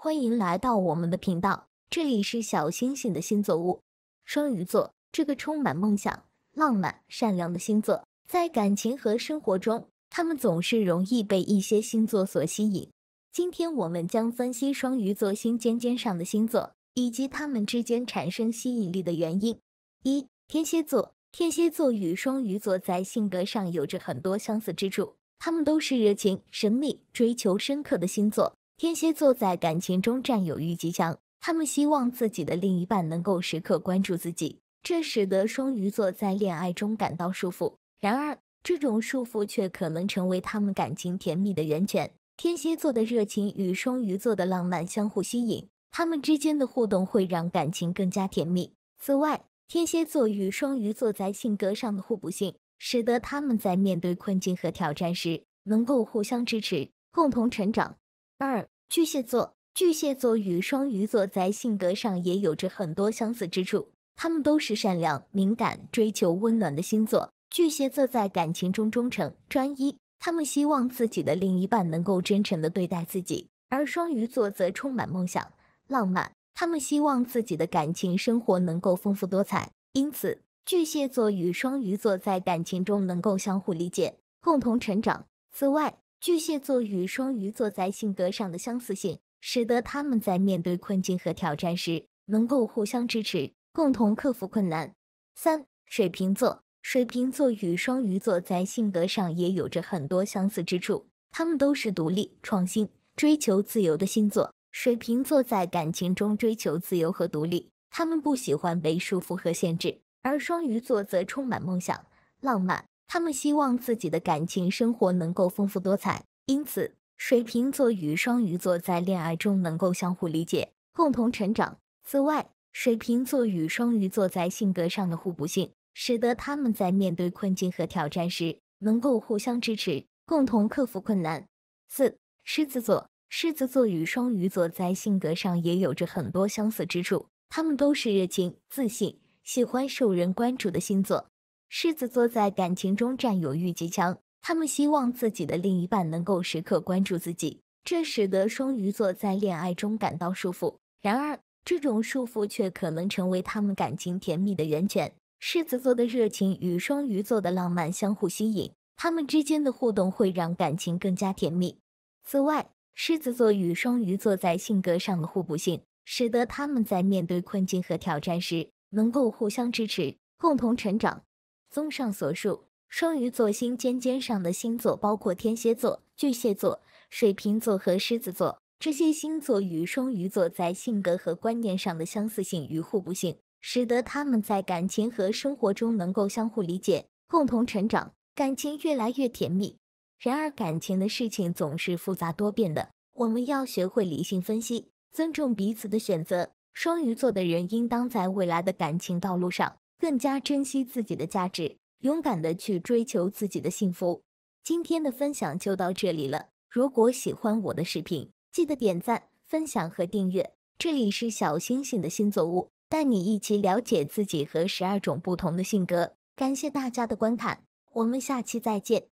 欢迎来到我们的频道，这里是小星星的星座屋。双鱼座这个充满梦想、浪漫、善良的星座，在感情和生活中，他们总是容易被一些星座所吸引。今天我们将分析双鱼座心尖尖上的星座，以及他们之间产生吸引力的原因。一天蝎座，天蝎座与双鱼座在性格上有着很多相似之处，他们都是热情、神秘、追求深刻的星座。天蝎座在感情中占有欲极强，他们希望自己的另一半能够时刻关注自己，这使得双鱼座在恋爱中感到束缚。然而，这种束缚却可能成为他们感情甜蜜的源泉。天蝎座的热情与双鱼座的浪漫相互吸引，他们之间的互动会让感情更加甜蜜。此外，天蝎座与双鱼座在性格上的互补性，使得他们在面对困境和挑战时能够互相支持，共同成长。二巨蟹座，巨蟹座与双鱼座在性格上也有着很多相似之处。他们都是善良、敏感、追求温暖的星座。巨蟹座在感情中忠诚专一，他们希望自己的另一半能够真诚的对待自己；而双鱼座则充满梦想、浪漫，他们希望自己的感情生活能够丰富多彩。因此，巨蟹座与双鱼座在感情中能够相互理解，共同成长。此外，巨蟹座与双鱼座在性格上的相似性，使得他们在面对困境和挑战时能够互相支持，共同克服困难。三、水瓶座，水瓶座与双鱼座在性格上也有着很多相似之处。他们都是独立、创新、追求自由的星座。水瓶座在感情中追求自由和独立，他们不喜欢被束缚和限制；而双鱼座则充满梦想、浪漫。他们希望自己的感情生活能够丰富多彩，因此水瓶座与双鱼座在恋爱中能够相互理解、共同成长。此外，水瓶座与双鱼座在性格上的互补性，使得他们在面对困境和挑战时能够互相支持，共同克服困难。四、狮子座，狮子座与双鱼座在性格上也有着很多相似之处，他们都是热情、自信、喜欢受人关注的星座。狮子座在感情中占有欲极强，他们希望自己的另一半能够时刻关注自己，这使得双鱼座在恋爱中感到束缚。然而，这种束缚却可能成为他们感情甜蜜的源泉。狮子座的热情与双鱼座的浪漫相互吸引，他们之间的互动会让感情更加甜蜜。此外，狮子座与双鱼座在性格上的互补性，使得他们在面对困境和挑战时能够互相支持，共同成长。综上所述，双鱼座星尖尖上的星座包括天蝎座、巨蟹座、水瓶座和狮子座。这些星座与双鱼座在性格和观念上的相似性与互补性，使得他们在感情和生活中能够相互理解，共同成长，感情越来越甜蜜。然而，感情的事情总是复杂多变的，我们要学会理性分析，尊重彼此的选择。双鱼座的人应当在未来的感情道路上。更加珍惜自己的价值，勇敢的去追求自己的幸福。今天的分享就到这里了。如果喜欢我的视频，记得点赞、分享和订阅。这里是小星星的星座屋，带你一起了解自己和十二种不同的性格。感谢大家的观看，我们下期再见。